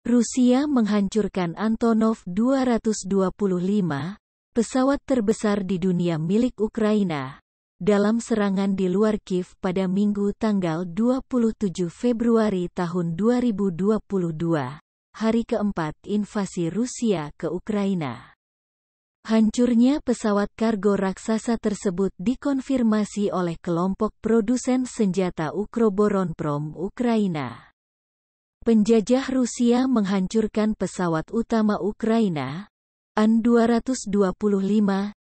Rusia menghancurkan Antonov 225, pesawat terbesar di dunia milik Ukraina, dalam serangan di luar Kiev pada Minggu tanggal 27 Februari tahun 2022, hari keempat invasi Rusia ke Ukraina. Hancurnya pesawat kargo raksasa tersebut dikonfirmasi oleh kelompok produsen senjata Ukroboronprom Ukraina. Penjajah Rusia menghancurkan pesawat utama Ukraina, An-225,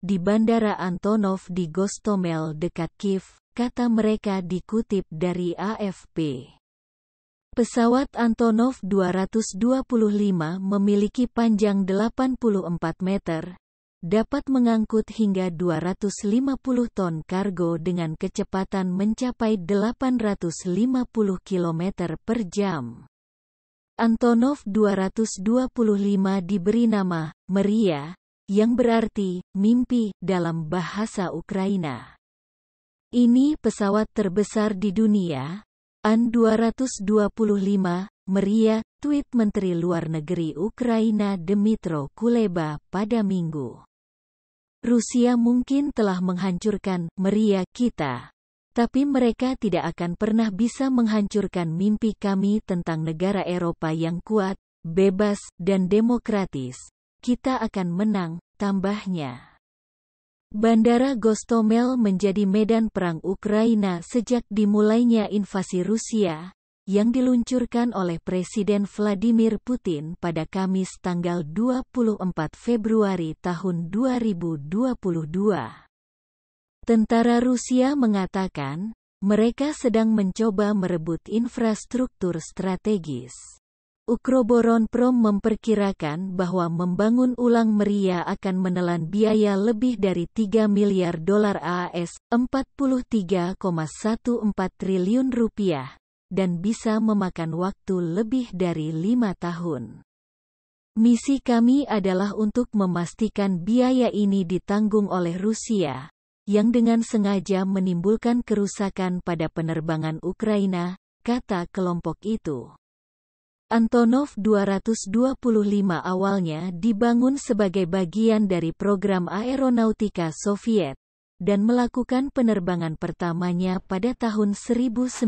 di Bandara Antonov di Gostomel dekat Kiev, kata mereka dikutip dari AFP. Pesawat Antonov 225 memiliki panjang 84 meter, dapat mengangkut hingga 250 ton kargo dengan kecepatan mencapai 850 km per jam. Antonov 225 diberi nama Meria, yang berarti mimpi dalam bahasa Ukraina. Ini pesawat terbesar di dunia, An-225, Meria, tweet Menteri Luar Negeri Ukraina Dmitro Kuleba pada Minggu. Rusia mungkin telah menghancurkan Meria kita, tapi mereka tidak akan pernah bisa menghancurkan mimpi kami tentang negara Eropa yang kuat, bebas, dan demokratis. Kita akan menang, tambahnya. Bandara Gostomel menjadi medan perang Ukraina sejak dimulainya invasi Rusia, yang diluncurkan oleh Presiden Vladimir Putin pada Kamis tanggal 24 Februari tahun 2022. Tentara Rusia mengatakan, mereka sedang mencoba merebut infrastruktur strategis. Ukroboronprom memperkirakan bahwa membangun ulang Meria akan menelan biaya lebih dari 3 miliar dolar AS, 43,14 triliun rupiah, dan bisa memakan waktu lebih dari lima tahun. Misi kami adalah untuk memastikan biaya ini ditanggung oleh Rusia, yang dengan sengaja menimbulkan kerusakan pada penerbangan Ukraina, kata kelompok itu. Antonov 225 awalnya dibangun sebagai bagian dari program aeronautika Soviet dan melakukan penerbangan pertamanya pada tahun 1988.